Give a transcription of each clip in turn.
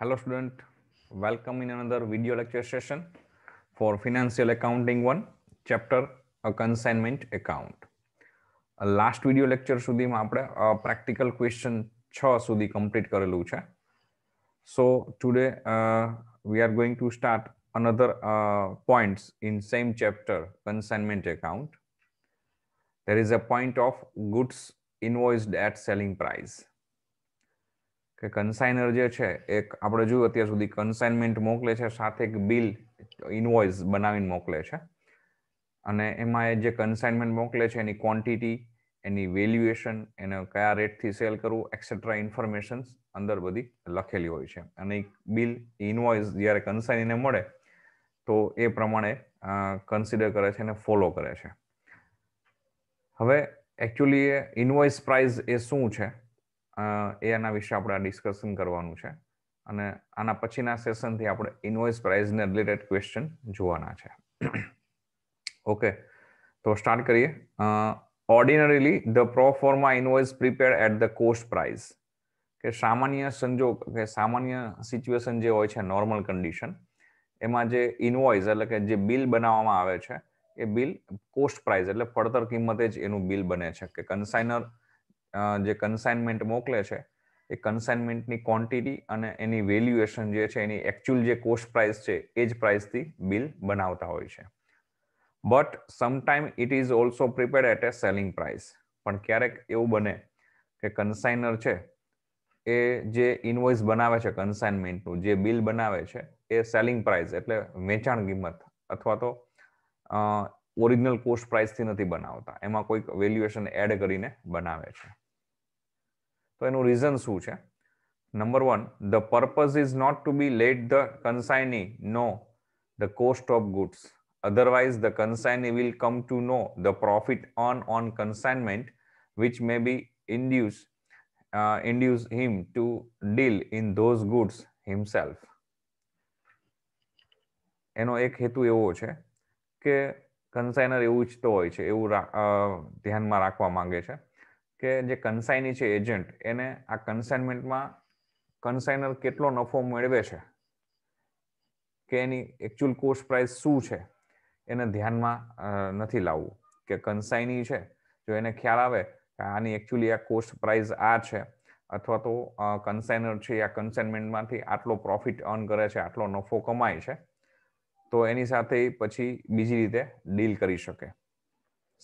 Hello student, welcome in another video lecture session for Financial Accounting 1, Chapter A Consignment Account. Uh, last video lecture should be a practical question should complete karelu cha. So today uh, we are going to start another uh, points in same chapter, Consignment Account. There is a point of goods invoiced at selling price. કે કન્સાઇનર જે છે એક આપણે જોયું અત્યાર સુધી consignment મોકલે છે સાથે એક બિલ ઇનવોઇસ બનાવીને મોકલે છે અને એમાં એ જે કન્સાઇનમેન્ટ મોકલે છે એની ક્વોન્ટિટી એની વેલ્યુએશન એને કયા રેટથી સેલ કરવું એક્સેટ્રા ઇન્ફોર્મેશન્સ અંદર બધી લખેલી હોય છે અને એક બિલ ઇનવોઇસ જ્યારે કન્સાઇનીને મળે તો એ પ્રમાણે કન્સિડર કરે છે અને ફોલો કરે છે હવે એકચ્યુઅલી એ ઇનવોઇસ પ્રાઇઝ એ શું છે એ આના વિશે આપણે આ ડિસ્કશન કરવાનું છે અને આના પછીના સેશનથી આપણે ઇન્વોઇસ પ્રાઇઝને રિલેટેડ ક્વેશ્ચન જોવાના છે ઓકે તો સ્ટાર્ટ કરીએ ordinarily the pro forma invoice prepared at the cost price કે સામાન્ય સંજોગ કે સામાન્ય સિચ્યુએશન જે હોય છે નોર્મલ કન્ડિશન એમાં જે ઇન્વોઇસ એટલે કે જે બિલ બનાવવામાં આવે છે એ બિલ કોસ્ટ પ્રાઇઝ એટલે પડતર કિંમતે જ એનું બિલ બને છે કે કન્સાઇનર જે કન્સાઇનમેન્ટ મોકલે છે એ કન્સાઇનમેન્ટની ક્વોન્ટિટી અને એની વેલ્યુએશન જે છે એની એકચ્યુઅલ જે કોસ્ટ પ્રાઇસ છે એ જ પ્રાઇસથી બિલ બનાવતા હોય છે but sometime it is also prepared at a selling price પણ ક્યારેક એવું બને કે કન્સાઇનર છે એ જે ઇન્વોઇસ બનાવે છે કન્સાઇનમેન્ટનું જે બિલ બનાવે છે એ સેલિંગ પ્રાઇસ એટલે વેચાણ કિંમત અથવા તો ઓરિજિનલ કોસ્ટ પ્રાઇસથી નથી બનાવતા એમાં કોઈક વેલ્યુએશન એડ કરીને બનાવે છે તો એનું રીઝન શું છે number one the purpose is not to be let the consignee know the cost of goods otherwise the consignee will come to know the profit on on consignment which may be induce uh, induce him to deal in those goods himself એનો એક હેતુ એવો છે કે કન્સાઇનર એવું ઈચ્છતો હોય છે એવું ધ્યાનમાં રાખવા માંગે છે કે જે કન્સાઇની છે એજન્ટ એને આ કન્સાઇનમેન્ટમાં કન્સાઇનર કેટલો નફો મેળવે છે કે એની એકચ્યુઅલ કોસ્ટ પ્રાઇસ શું છે એને ધ્યાનમાં નથી લાવવું કે કન્સાઇની છે જો એને ખ્યાલ આવે કે આની એકચ્યુઅલી આ કોસ્ટ પ્રાઇસ આ છે અથવા તો કન્સાઇનર છે આ કન્સાઇનમેન્ટમાંથી આટલો પ્રોફિટ અર્ન કરે છે આટલો નફો કમાય છે તો એની સાથે પછી બીજી રીતે ડીલ કરી શકે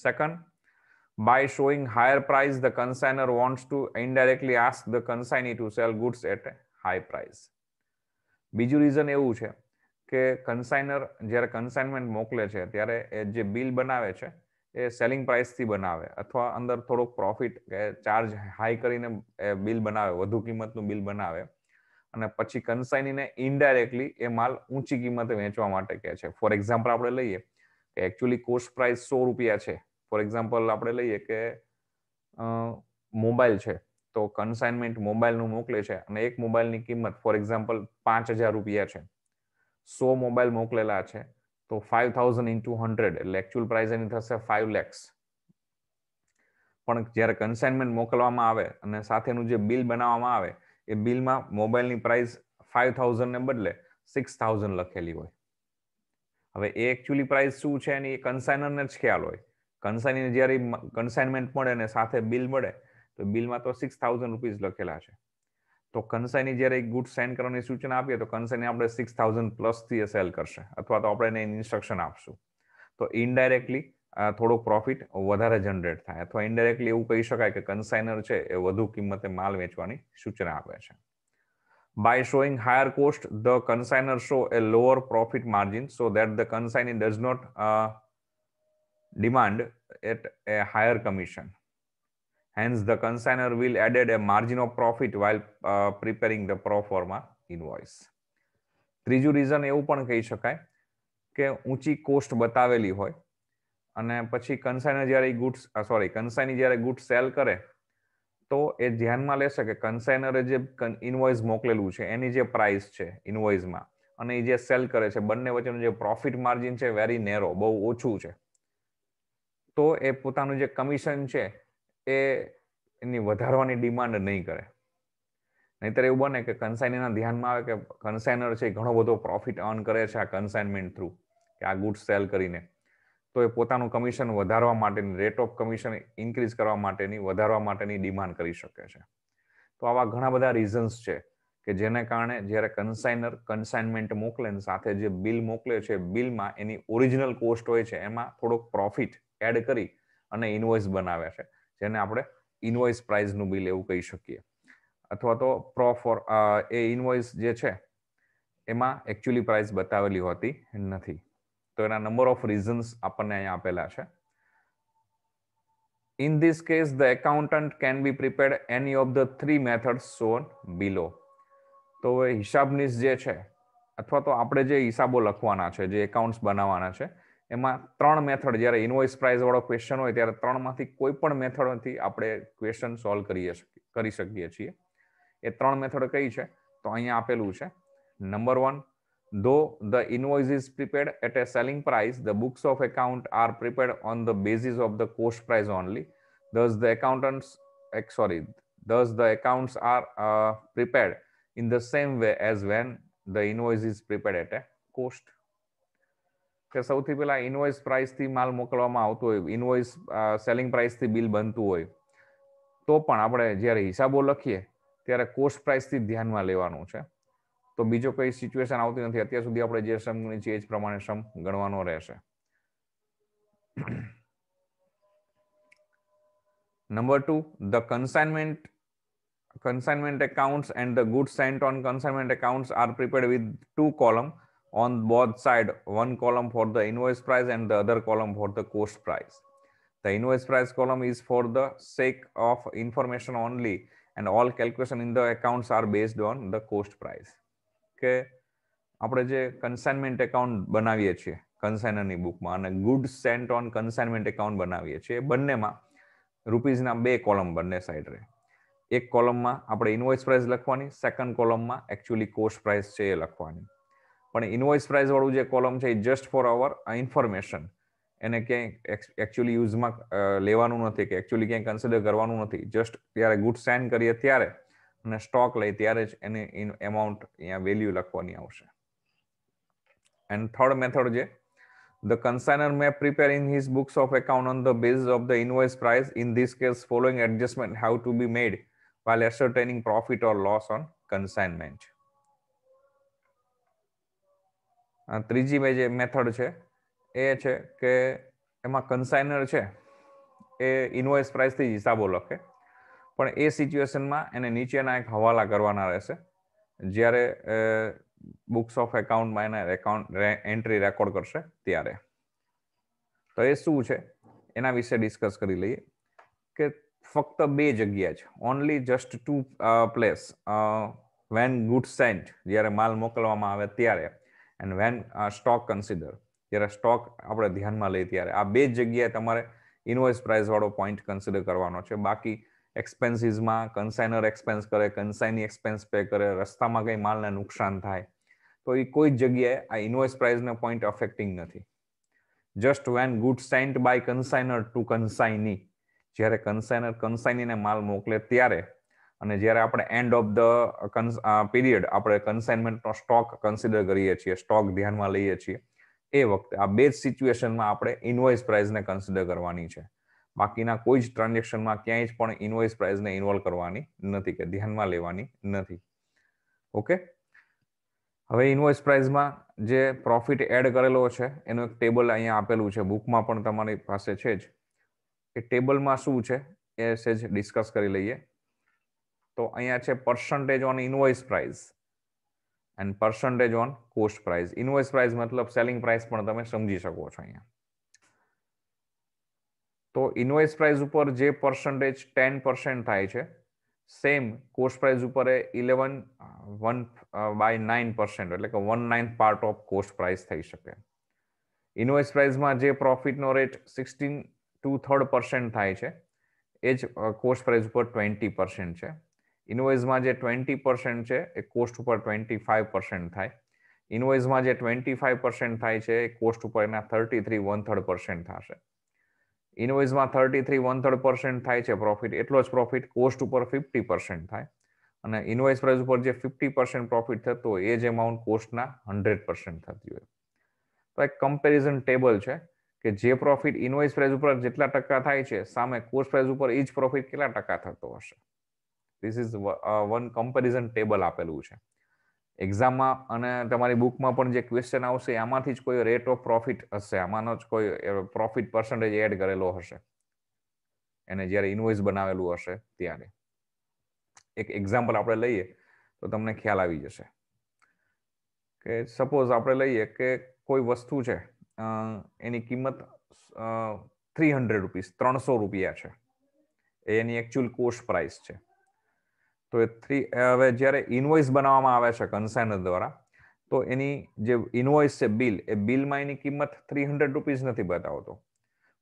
second by showing higher price the consigner wants to indirectly ask the consignee to sell goods at a high price બીજું રીઝન એવું છે કે કન્સાઇનર જ્યારે કન્સાઇનમેન્ટ મોકલે છે ત્યારે એ જે બિલ બનાવે છે એ સેલિંગ પ્રાઇસથી બનાવે અથવા અંદર થોડોક પ્રોફિટ કે ચાર્જ હાઈ કરીને એ બિલ બનાવે વધુ કિંમતનું બિલ બનાવે અને પછી કન્સાઇનીને ઇનડાયરેક્ટલી એ માલ ઊંચી કિંમતે વેચવા માટે કહે છે ફોર એક્ઝામ્પલ આપણે લઈએ કે એકચ્યુઅલી કોસ્ટ પ્રાઇસ સો રૂપિયા છે ફોર એક્ઝામ્પલ આપણે લઈએ કે મોબાઈલ છે તો કન્સાઇનમેન્ટ મોબાઈલનું મોકલે છે અને એક મોબાઈલની કિંમત ફોર એક્ઝામ્પલ પાંચ હજાર રૂપિયા છે સો મોબાઈલ મોકલેલા છે તો ફાઇવ થાઉઝન્ડ ઇન્ટુ હંડ્રેડ એટલે એકચ્યુઅલ પ્રાઇસ એની થશે ફાઇવ લેક્સ પણ જ્યારે કન્સાઇનમેન્ટ મોકલવામાં આવે અને સાથેનું જે બિલ બનાવવામાં આવે એ બિલમાં મોબાઈલની પ્રાઇસ ફાઇવ થાઉઝન્ડને બદલે સિક્સ થાઉઝન્ડ લખેલી હોય હવે એ એકચ્યુઅલી પ્રાઇસ શું છે એની એ કન્સાઇનરને જ ખ્યાલ હોય કન્સાઇનીને જ્યારે કન્સાઇનમેન્ટ મળે અને સાથે બિલ મળે તો બિલમાં તો સિક્સ થાઉઝન્ડ રૂપીઝ લખેલા છે તો કન્સાઈની જ્યારે ગુડ સેન્ડ કરવાની સૂચના આપીએ તો કન્સાઈની આપણે સિક્સ થાઉઝન્ડ પ્લસથી સેલ કરશે અથવા તો આપણે એને ઇન્સ્ટ્રક્શન આપશું તો ઇનડાયરેક્ટલી થોડોક પ્રોફિટ વધારે જનરેટ થાય અથવા ઇન્ડાયરેક્ટલી એવું કહી શકાય કે કન્સાઇનર છે એ વધુ કિંમતે માલ વેચવાની સૂચના આપે છે by showing higher cost the consigner show a lower profit margin so that the consignee does not demand at a higher commission hence the consigner will added a margin of profit while preparing the pro forma invoice ત્રીજું reason એવું પણ કહી શકાય કે ઊંચી cost બતાવેલી હોય અને પછી કન્સાઇનર જ્યારે ગુડ્સ સોરી કન્સાઇની જ્યારે ગુડ્સ સેલ કરે તો એ ધ્યાનમાં લેશે કે કન્સાઇનરે જે ઇન્વોઇસ મોકલેલું છે એની જે પ્રાઇસ છે ઇન્વોઇસમાં અને એ જે સેલ કરે છે બંને વચ્ચેનું જે પ્રોફિટ માર્જિન છે વેરી નેરો બહુ ઓછું છે તો એ પોતાનું જે કમિશન છે એ એની વધારવાની ડિમાન્ડ નહીં કરે નહીતર એવું બને કે કન્સાઇનરના ધ્યાનમાં આવે કે કન્સાઇનર છે એ ઘણો બધો પ્રોફિટ અર્ન કરે છે આ કન્સાઇનમેન્ટ થ્રુ કે આ ગુડ્સ સેલ કરીને તો એ પોતાનું કમિશન વધારવા માટેની રેટ ઓફ કમિશન ઇન્ક્રીઝ કરવા માટેની વધારવા માટેની ડિમાન્ડ કરી શકે છે તો આવા ઘણા બધા રીઝન્સ છે કે જેને કારણે જ્યારે કન્સાઇનર કન્સાઇનમેન્ટ મોકલે ને સાથે જે બિલ મોકલે છે બિલમાં એની ઓરિજિનલ કોસ્ટ હોય છે એમાં થોડોક પ્રોફિટ એડ કરી અને ઇન્વોઇસ બનાવે છે જેને આપણે ઇન્વોઇસ પ્રાઇઝનું બિલ એવું કહી શકીએ અથવા તો પ્રો ફોર એ ઇન્વોઇસ જે છે એમાં એકચ્યુઅલી પ્રાઇસ બતાવેલી હોતી નથી તો એના નંબર ઓફ રીઝન્સ આપણને અહીંયા આપેલા છે In this case, the accountant can be prepared any of the three methods shown બિલો તો એ હિસાબનીશ જે છે અથવા તો આપણે જે હિસાબો લખવાના છે જે એકાઉન્ટ્સ બનાવવાના છે એમાં ત્રણ મેથડ જ્યારે ઇન્વોઇસ પ્રાઇઝવાળો વાળો ક્વેશ્ચન હોય ત્યારે ત્રણમાંથી કોઈ પણ મેથડથી આપણે ક્વેશ્ચન સોલ્વ કરીએ કરી શકીએ છીએ એ ત્રણ મેથડ કઈ છે તો અહીંયા આપેલું છે number one Though the invoice is prepared at a selling price, the books of account are prepared on the basis of the cost price only. Thus, the accountants, sorry, thus the accounts are uh, prepared in the same way as when the invoice is prepared at a cost. કે સૌથી પહેલા invoice પ્રાઇસથી માલ મોકલવામાં આવતો હોય invoice selling પ્રાઇસથી bill બનતું હોય તો પણ આપણે જ્યારે હિસાબો લખીએ ત્યારે કોસ્ટ પ્રાઇસથી ધ્યાનમાં લેવાનું છે તો બીજો કોઈ સિચ્યુએશન આવતી નથી અત્યાર સુધી આપણે જે સમ ગણી છે એ જ પ્રમાણે સમ ગણવાનો રહેશે number two the consignment consignment accounts and the goods sent on consignment accounts are prepared with two column on both side one column for the invoice price and the other column for the cost price the invoice price column is for the sake of information only and all calculation in the accounts are based on the cost price કે આપણે જે consignment account બનાવીએ છીએ કન્સાઇનરની બુકમાં અને good sent on consignment account બનાવીએ છીએ બંનેમાં રૂપીઝના બે કોલમ બંને સાઇડ રહે એક કોલમમાં આપણે ઇન્વોઇસ પ્રાઇસ લખવાની સેકન્ડ કોલમમાં એકચ્યુઅલી કોસ્ટ પ્રાઇસ છે એ લખવાની પણ ઇન્વોઇસ પ્રાઇસવાળું જે કોલમ છે એ જસ્ટ ફોર અવર ઇન્ફોર્મેશન એને ક્યાંય એકચ્યુઅલી યુઝમાં લેવાનું નથી કે એકચ્યુઅલી ક્યાંય કન્સિડર કરવાનું નથી જસ્ટ ત્યારે ગુડ સેન્ડ કરીએ ત્યારે અને સ્ટોક લઈ ત્યારે જ એની એમાઉન્ટ અહીંયા વેલ્યુ લખવાની આવશે એન્ડ થર્ડ મેથડ જે The consigner may prepare in his books of account on the basis of the invoice price. In this case, following adjustment have to be made while ascertaining profit or loss on consignment. ત્રીજી જે method છે એ છે કે એમાં કન્સાઇનર છે એ invoice પ્રાઇસથી જ હિસાબો લખે પણ એ સિચ્યુએશનમાં એને નીચેના એક હવાલા કરવાના રહેશે જ્યારે બુક્સ ઓફ એકાઉન્ટમાં એને એકાઉન્ટ એન્ટ્રી રેકોર્ડ કરશે ત્યારે તો એ શું છે એના વિશે ડિસ્કસ કરી લઈએ કે ફક્ત બે જગ્યા છે only just two place when good sent જ્યારે માલ મોકલવામાં આવે ત્યારે એન્ડ વેન સ્ટોક કન્સિડર જ્યારે સ્ટોક આપણે ધ્યાનમાં લઈએ ત્યારે આ બે જગ્યાએ તમારે ઇન્વોઇસ પ્રાઇસવાળો પોઈન્ટ કન્સિડર કરવાનો છે બાકી એક્સપેન્સીસમાં કન્સાઇનર એક્સપેન્સ કરે કન્સાઇની એક્સપેન્સ પે કરે રસ્તામાં કંઈ માલને નુકસાન થાય તો એ કોઈ જગ્યાએ આ ઇન્વોઇસ પ્રાઇસને પોઈન્ટ અફેક્ટિંગ નથી just when good sent by consigner to consignee જ્યારે કન્સાઇનર કન્સાઇનીને માલ મોકલે ત્યારે અને જ્યારે આપણે એન્ડ ઓફ ધ પીરિયડ આપણે કન્સાઇનમેન્ટનો સ્ટોક કન્સિડર કરીએ છીએ સ્ટોક ધ્યાનમાં લઈએ છીએ એ વખતે આ બે જ સિચ્યુએશનમાં આપણે ઇન્વોઇસ પ્રાઇસને કન્સિડર કરવાની છે બાકીના કોઈ જ ટ્રાન્ઝેક્શનમાં ક્યાંય જ પણ ઇન્વોઇસ પ્રાઇઝને ઇન્વોલ્વ કરવાની નથી કે ધ્યાનમાં લેવાની નથી ઓકે હવે ઇન્વોઇસ પ્રાઇઝમાં જે પ્રોફિટ એડ કરેલો છે એનું એક ટેબલ અહીંયા આપેલું છે બુકમાં પણ તમારી પાસે છે જ એ ટેબલમાં શું છે એ સેજ ડિસ્કસ કરી લઈએ તો અહીંયા છે percentage on invoice price and percentage on cost price invoice price મતલબ સેલિંગ પ્રાઇઝ પણ તમે સમજી શકો છો અહીંયા તો ઇન્વોઇસ પ્રાઇસ ઉપર જે પર્સન્ટેજ ટેન પર્સન્ટ થાય છે સેમ કોસ્ટ પ્રાઇસ ઉપર એ eleven one by nine percent એટલે કે one nine part of cost price થઈ શકે ઇન્વોઇસ પ્રાઇસમાં જે પ્રોફિટનો rate sixteen two third percent થાય છે એ જ કોસ્ટ પ્રાઇસ ઉપર ટ્વેન્ટી પર્સન્ટ છે ઇન્વોઇસમાં જે ટ્વેન્ટી પર્સન્ટ છે એ કોસ્ટ ઉપર ટ્વેન્ટી ફાઇવ પર્સન્ટ થાય ઇન્વોઇસમાં જે ટ્વેન્ટી ફાઇવ પર્સન્ટ થાય છે એ કોસ્ટ ઉપર એના thirty three one third percent થશે ઇન્વોઇસમાં thirty three one third percent થાય છે પ્રોફિટ એટલો જ પ્રોફિટ કોસ્ટ ઉપર ફિફ્ટી પર્સન્ટ થાય અને ઇન્વોઇસ પ્રાઇસ ઉપર જે ફિફ્ટી પર્સન્ટ પ્રોફિટ થતો એ જ એમાઉન્ટ કોસ્ટના હંડ્રેડ પર્સન્ટ થતી હોય તો એક કમ્પેરિઝન ટેબલ છે કે જે પ્રોફિટ ઇન્વોઇસ પ્રાઇસ ઉપર જેટલા ટકા થાય છે સામે કોસ્ટ પ્રાઇસ ઉપર એ જ પ્રોફિટ કેટલા ટકા થતો હશે this is one comparison table આપેલું છે એક્ઝામમાં અને તમારી બુકમાં પણ જે ક્વેશ્ચન આવશે આમાંથી જ કોઈ રેટ ઓફ પ્રોફિટ હશે આમાંનો જ કોઈ પ્રોફિટ પર્સન્ટેજ એડ કરેલો હશે એને જ્યારે ઇન્વોઇસ બનાવેલું હશે ત્યારે એક એક્ઝામ્પલ આપણે લઈએ તો તમને ખ્યાલ આવી જશે કે સપોઝ આપણે લઈએ કે કોઈ વસ્તુ છે એની કિંમત થ્રી હંડ્રેડ રૂપીસ ત્રણસો રૂપિયા છે એની એકચ્યુઅલ કોસ્ટ પ્રાઇસ છે તો એ થ્રી હવે જ્યારે ઇન્વોઇસ બનાવવામાં આવે છે કન્સાઇનર દ્વારા તો એની જે ઇન્વોઇસ છે બિલ એ બિલમાં એની કિંમત થ્રી હંડ્રેડ રૂપીઝ નથી બતાવતો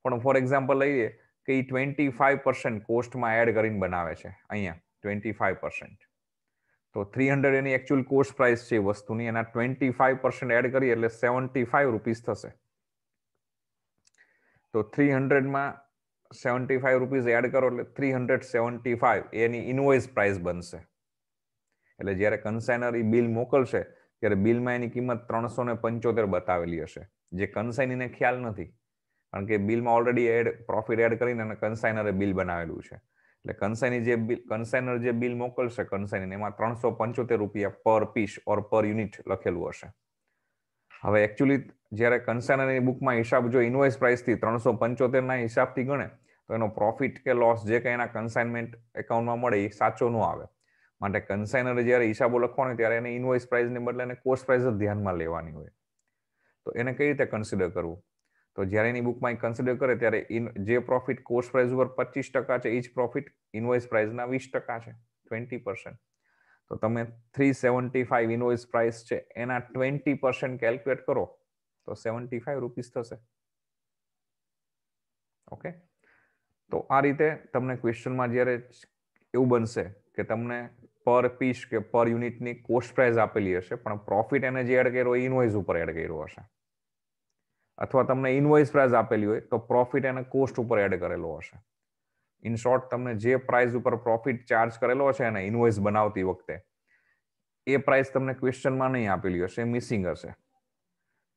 પણ ફોર એક્ઝામ્પલ લઈએ કે એ ટ્વેન્ટી ફાઈવ પર્સન્ટ કોસ્ટમાં એડ કરીને બનાવે છે અહીંયા ટ્વેન્ટી ફાઈવ પર્સન્ટ તો થ્રી હંડ્રેડ એની એકચ્યુઅલ કોસ્ટ પ્રાઇસ છે વસ્તુની એના ટ્વેન્ટી ફાઈવ પર્સન્ટ એડ કરીએ એટલે સેવન્ટી ફાઈવ રૂપીઝ થશે તો થ્રી હંડ્રેડમાં સેવન્ટી ફાઈવ રૂપીઝ એડ કરો એટલે થ્રી હંડ્રેડ સેવન્ટી ફાઈવ એની ઇન્વોઇસ પ્રાઇસ બનશે એટલે જ્યારે કન્સાઇનર એ બિલ મોકલશે ત્યારે બિલમાં એની કિંમત ત્રણસો ને પંચોતેર બતાવેલી હશે જે કન્સાઇનીને ખ્યાલ નથી કારણ કે બિલમાં ઓલરેડી એડ પ્રોફિટ એડ કરીને અને કન્સાઇનરે બિલ બનાવેલું છે એટલે કન્સાઇની જે બિલ કન્સાઇનર જે બિલ મોકલશે કન્સાઇનીને એમાં ત્રણસો પંચોતેર રૂપિયા પર પીસ ઓર પર યુનિટ લખેલું હશે હવે એકચ્યુઅલી જ્યારે કન્સર્નની બુકમાં હિસાબ જો ઇન્વોઇસ પ્રાઇસથી ત્રણસો પંચોતેરના હિસાબથી ગણે તો એનો પ્રોફિટ કે લોસ જે કંઈ એના કન્સાઇનમેન્ટ એકાઉન્ટમાં મળે એ સાચો ન આવે માટે કન્સાઇનરે જ્યારે હિસાબો લખવાનો ત્યારે એને ઇન્વોઇસ પ્રાઇસને બદલે એને કોસ્ટ પ્રાઇસ જ ધ્યાનમાં લેવાની હોય તો એને કઈ રીતે કન્સિડર કરવું તો જ્યારે એની બુકમાં એ કન્સિડર કરે ત્યારે ઇન જે પ્રોફિટ કોસ્ટ પ્રાઇઝ ઉપર પચીસ ટકા છે એ જ પ્રોફિટ ઇન્વોઇસ પ્રાઇઝના વીસ ટકા છે ટ્વેન્ટી પર્સન્ટ તો તમે three seventy five invoice price છે એના ટ્વેન્ટી પર્સન્ટ કેલ્ક્યુલેટ કરો તો સેવન્ટી ફાઈવ રૂપીસ થશે ઓકે તો આ રીતે તમને ક્વેશ્ચનમાં જ્યારે એવું બનશે કે તમને પર પીસ કે પર યુનિટની કોસ્ટ પ્રાઇસ આપેલી હશે પણ પ્રોફિટ એને જે એડ કર્યો હોય ઇનવોઇસ ઉપર એડ કર્યો હશે અથવા તમને ઇનવોઇસ પ્રાઇસ આપેલી હોય તો પ્રોફિટ એને કોસ્ટ ઉપર એડ કરેલો હશે ઇન શોર્ટ તમને જે પ્રાઇસ ઉપર પ્રોફિટ ચાર્જ કરેલો છે અને ઇન્વોઇસ બનાવતી વખતે એ પ્રાઇસ તમને ક્વેશ્ચનમાં નહીં આપેલી હશે મિસિંગ હશે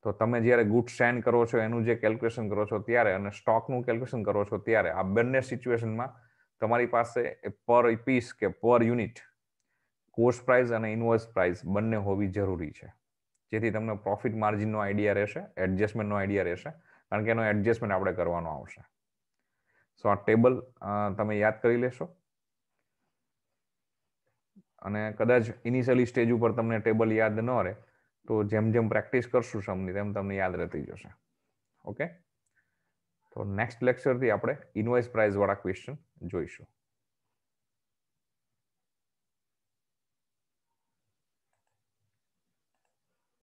તો તમે જ્યારે ગુડ સેન્ડ કરો છો એનું જે કેલ્ક્યુલેશન કરો છો ત્યારે અને સ્ટોકનું કેલ્ક્યુલેશન કરો છો ત્યારે આ બંને સિચ્યુએશનમાં તમારી પાસે પર પીસ કે પર યુનિટ કોસ્ટ પ્રાઇસ અને ઇન્વોઇસ પ્રાઇસ બંને હોવી જરૂરી છે જેથી તમને પ્રોફિટ માર્જિનનો આઈડિયા રહેશે એડજસ્ટમેન્ટનો આઈડિયા રહેશે કારણ કે એનો એડજસ્ટમેન્ટ આપણે કરવાનો આવશે સો આ ટેબલ તમે યાદ કરી લેશો અને કદાચ ઇનિશિયલી સ્ટેજ ઉપર તમને ટેબલ યાદ ન રહે તો જેમ જેમ પ્રેક્ટિસ કરશું સમની તેમ તમને યાદ રહેતી જશે ઓકે તો નેક્સ્ટ લેક્ચરથી આપણે ઇન્વોઇસ પ્રાઇઝવાળા ક્વેશ્ચન જોઈશું